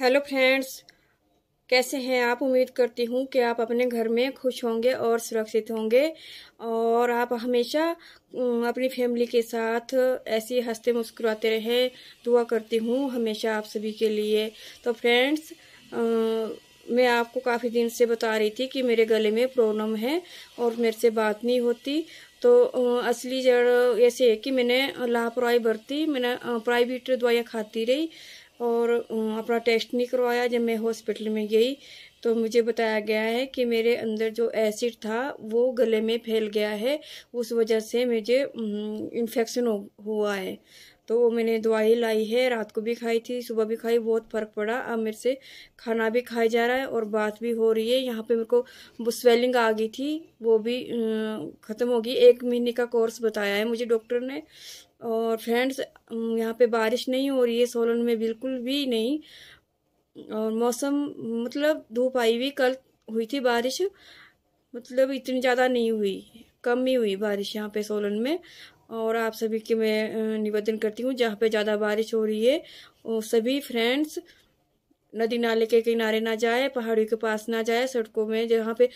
hello friends कैसे हैं आप उम्मीद करती हूँ कि आप अपने घर में खुश होंगे और सुरक्षित होंगे और आप हमेशा अपनी फैमिली के साथ ऐसे हंसते मुस्कुराते रहे दुआ करती हूँ हमेशा आप सभी के लिए तो फ्रेंड्स मैं आपको काफ़ी दिन से बता रही थी कि मेरे गले में प्रॉब्लम है और मेरे से बात नहीं होती तो असली जड़ ऐसे है कि मैंने लापरवाही बरती मैंने प्राइवेट दवाइयाँ खाती रही और अपना टेस्ट नहीं करवाया जब मैं हॉस्पिटल में गई तो मुझे बताया गया है कि मेरे अंदर जो एसिड था वो गले में फैल गया है उस वजह से मुझे इन्फेक्शन हुआ है तो मैंने दवाई लाई है रात को भी खाई थी सुबह भी खाई बहुत फ़र्क पड़ा अब मेरे से खाना भी खाया जा रहा है और बात भी हो रही है यहाँ पे मेरे को स्वेलिंग आ गई थी वो भी ख़त्म होगी एक महीने का कोर्स बताया है मुझे डॉक्टर ने और फ्रेंड्स यहाँ पे बारिश नहीं हो रही है सोलन में बिल्कुल भी नहीं और मौसम मतलब धूप आई हुई कल हुई थी बारिश मतलब इतनी ज़्यादा नहीं हुई कम ही हुई बारिश यहाँ पे सोलन में और आप सभी के मैं निवेदन करती हूँ जहाँ पे ज़्यादा बारिश हो रही है सभी फ्रेंड्स नदी नाले के किनारे ना जाए पहाड़ियों के पास ना जाए सड़कों में जहाँ पे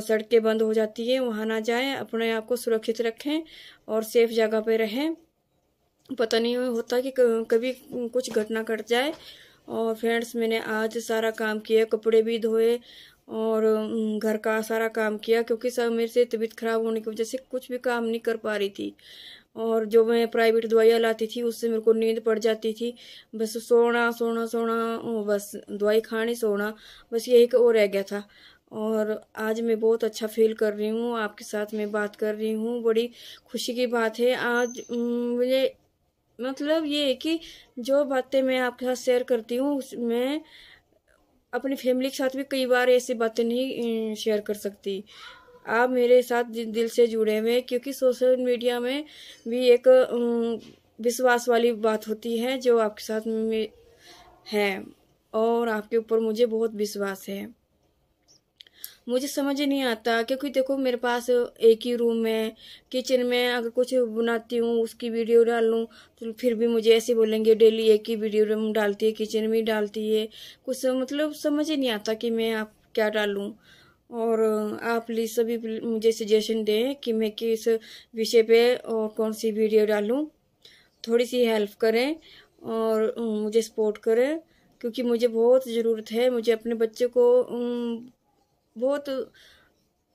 सड़कें बंद हो जाती है वहाँ ना जाए अपने आप को सुरक्षित रखें और सेफ जगह पे रहें पता नहीं होता कि कभी कुछ घटना घट जाए और फ्रेंड्स मैंने आज सारा काम किया कपड़े भी धोए और घर का सारा काम किया क्योंकि सब मेरे से तबीयत खराब होने की वजह से कुछ भी काम नहीं कर पा रही थी और जो मैं प्राइवेट दवाइयाँ लाती थी उससे मेरे को नींद पड़ जाती थी बस सोना सोना सोना बस दवाई खानी सोना बस यही और रह गया था और आज मैं बहुत अच्छा फील कर रही हूँ आपके साथ मैं बात कर रही हूँ बड़ी खुशी की बात है आज मुझे मतलब ये है कि जो बातें मैं आपके साथ शेयर करती हूँ उसमें अपनी फैमिली के साथ भी कई बार ऐसी बातें नहीं शेयर कर सकती आप मेरे साथ दिल से जुड़े हुए क्योंकि सोशल मीडिया में भी एक विश्वास वाली बात होती है जो आपके साथ में है और आपके ऊपर मुझे बहुत विश्वास है मुझे समझ नहीं आता क्योंकि देखो मेरे पास एक ही रूम है किचन में अगर कुछ बनाती हूँ उसकी वीडियो डाल लूँ तो फिर भी मुझे ऐसे बोलेंगे डेली एक ही वीडियो डालती है किचन में डालती है कुछ मतलब समझ ही नहीं आता कि मैं आप क्या डालूँ और आप प्लीज़ सभी मुझे सजेशन दें कि मैं किस विषय पे और कौन सी वीडियो डालूं थोड़ी सी हेल्प करें और मुझे सपोर्ट करें क्योंकि मुझे बहुत ज़रूरत है मुझे अपने बच्चे को बहुत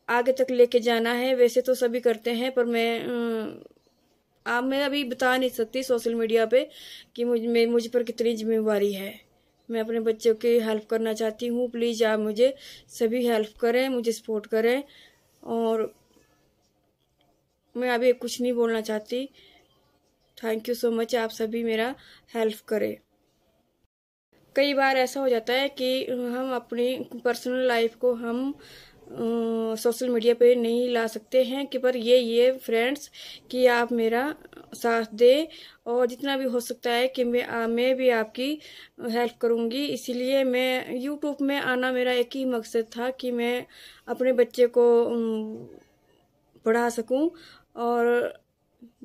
आगे तक लेके जाना है वैसे तो सभी करते हैं पर मैं आप मैं अभी बता नहीं सकती सोशल मीडिया पे कि मुझ में मुझ पर कितनी जिम्मेवारी है मैं अपने बच्चों की हेल्प करना चाहती हूँ प्लीज़ आप मुझे सभी हेल्प करें मुझे सपोर्ट करें और मैं अभी कुछ नहीं बोलना चाहती थैंक यू सो मच आप सभी मेरा हेल्प करें कई बार ऐसा हो जाता है कि हम अपनी पर्सनल लाइफ को हम सोशल मीडिया पे नहीं ला सकते हैं कि पर ये ये फ्रेंड्स कि आप मेरा साथ दें और जितना भी हो सकता है कि मैं आ, मैं भी आपकी हेल्प करूँगी इसीलिए मैं यूट्यूब में आना मेरा एक ही मकसद था कि मैं अपने बच्चे को पढ़ा सकूँ और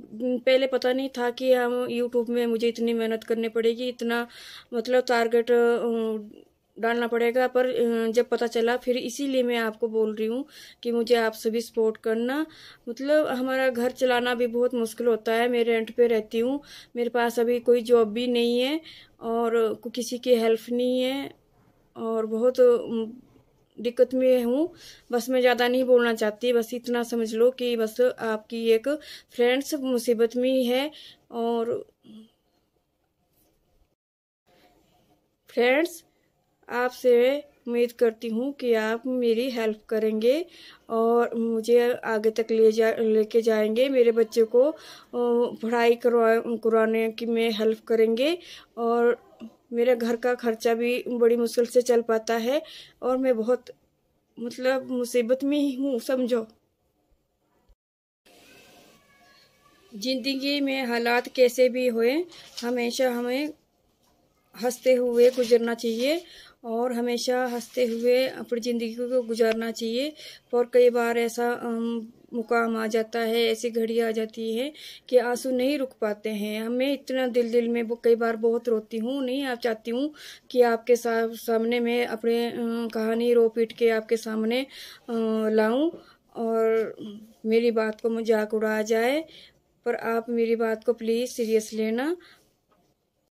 पहले पता नहीं था कि हम यूट्यूब में मुझे इतनी मेहनत करनी पड़ेगी इतना मतलब टारगेट डालना पड़ेगा पर जब पता चला फिर इसीलिए मैं आपको बोल रही हूँ कि मुझे आप सभी सपोर्ट करना मतलब हमारा घर चलाना भी बहुत मुश्किल होता है मैं रेंट पे रहती हूँ मेरे पास अभी कोई जॉब भी नहीं है और किसी की हेल्प नहीं है और बहुत दिक्कत में हूँ बस मैं ज़्यादा नहीं बोलना चाहती बस इतना समझ लो कि बस आपकी एक फ्रेंड्स मुसीबत में ही है और फ्रेंड्स आपसे उम्मीद करती हूँ कि आप मेरी हेल्प करेंगे और मुझे आगे तक ले जा लेके जाएंगे मेरे बच्चे को पढ़ाई करवा करवाने की मैं हेल्प करेंगे और मेरे घर का खर्चा भी बड़ी मुश्किल से चल पाता है और मैं बहुत मतलब मुसीबत में ही हूँ समझो ज़िंदगी में हालात कैसे भी होए हमेशा हमें हंसते हुए गुजरना चाहिए और हमेशा हंसते हुए अपनी ज़िंदगी को गुजारना चाहिए और कई बार ऐसा मुकाम आ जाता है ऐसी घड़ी आ जाती है कि आंसू नहीं रुक पाते हैं हमें इतना दिल दिल में कई बार बहुत रोती हूँ नहीं आप चाहती हूँ कि आपके सामने मैं अपने कहानी रो पीट के आपके सामने लाऊं और मेरी बात को मजाक उड़ा जाए पर आप मेरी बात को प्लीज़ सीरियस लेना